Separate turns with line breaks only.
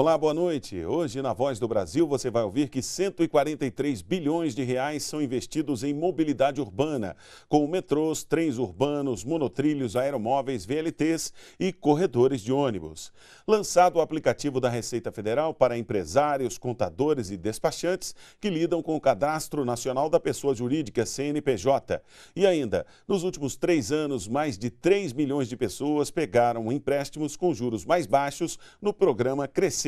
Olá, boa noite. Hoje na Voz do Brasil você vai ouvir que 143 bilhões de reais são investidos em mobilidade urbana, com metrôs, trens urbanos, monotrilhos, aeromóveis, VLTs e corredores de ônibus. Lançado o aplicativo da Receita Federal para empresários, contadores e despachantes que lidam com o Cadastro Nacional da Pessoa Jurídica, CNPJ. E ainda, nos últimos três anos, mais de 3 milhões de pessoas pegaram empréstimos com juros mais baixos no programa Crescer